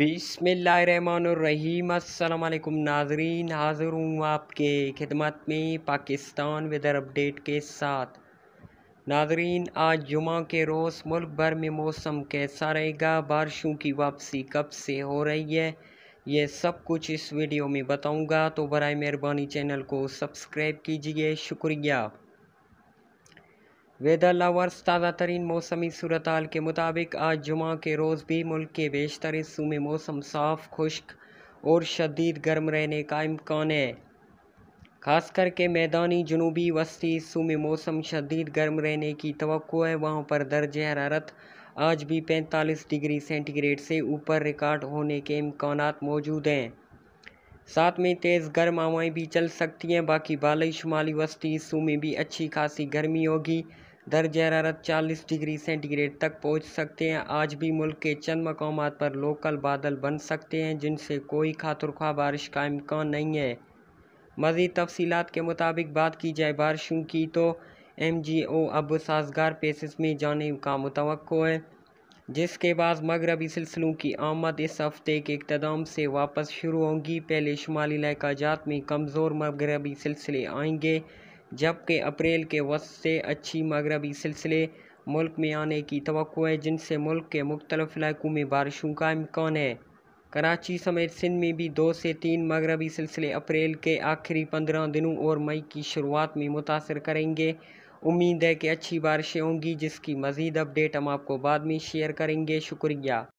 बिसमीम अल्लाम नाजरीन हाज़िर हूँ आपके खिदमत में पाकिस्तान वेदर अपडेट के साथ नाजरीन आज जुमा के रोज़ मुल्क भर में मौसम कैसा रहेगा बारिशों की वापसी कब से हो रही है ये सब कुछ इस वीडियो में बताऊंगा तो बर मेहरबानी चैनल को सब्सक्राइब कीजिए शुक्रिया वेदर लवर्स ताज़ा तरीन मौसमी सूरत के मुताबिक आज जुमा के रोज़ भी मुल्क के बेशतर हिस्सों में मौसम साफ खुश्क और शदीद गर्म रहने का इम्कान है खास करके मैदानी जनूबी वस्ती हिस्सों में मौसम शदीद गर्म रहने की तो है वहाँ पर दर्ज हरारत आज भी 45 डिग्री सेंटीग्रेड से ऊपर रिकॉर्ड होने के इम्कान मौजूद हैं साथ में तेज़ गर्म हवाएं भी चल सकती हैं बाकी बाली शुमाली वस्ती हिस्सों में भी अच्छी खासी गर्मी होगी दर्ज हरारत चालीस डिग्री सेंटीग्रेड तक पहुंच सकते हैं आज भी मुल्क के चंद मकाम पर लोकल बादल बन सकते हैं जिनसे कोई खा बारिश का इम्कान नहीं है मज़ीद तफसीत के मुताबिक बात की जाए बारिशों की तो एम जी ओ अब साजगार पेसिस में जाने का मुतव है जिसके बाद मगरबी सिलसिलों की आमद इस हफ्ते के इकतदाम से वापस शुरू होंगी पहले शुमाली इलाकाजात में कमज़ोर मगरबी सिलसिले आएंगे जबकि अप्रैल के वस्त से अच्छी मगरबी सिलसिले मुल्क में आने की तो है जिनसे मुल्क के मुख्तलिफ इलाकों में बारिशों का इम्कान है कराची समेत सिंध में भी दो से तीन मगरबी सिलसिले अप्रैल के आखिरी पंद्रह दिनों और मई की शुरुआत में मुतासर करेंगे उम्मीद है कि अच्छी बारिशें होंगी जिसकी मज़ीद अपडेट हम आपको बाद में शेयर करेंगे शुक्रिया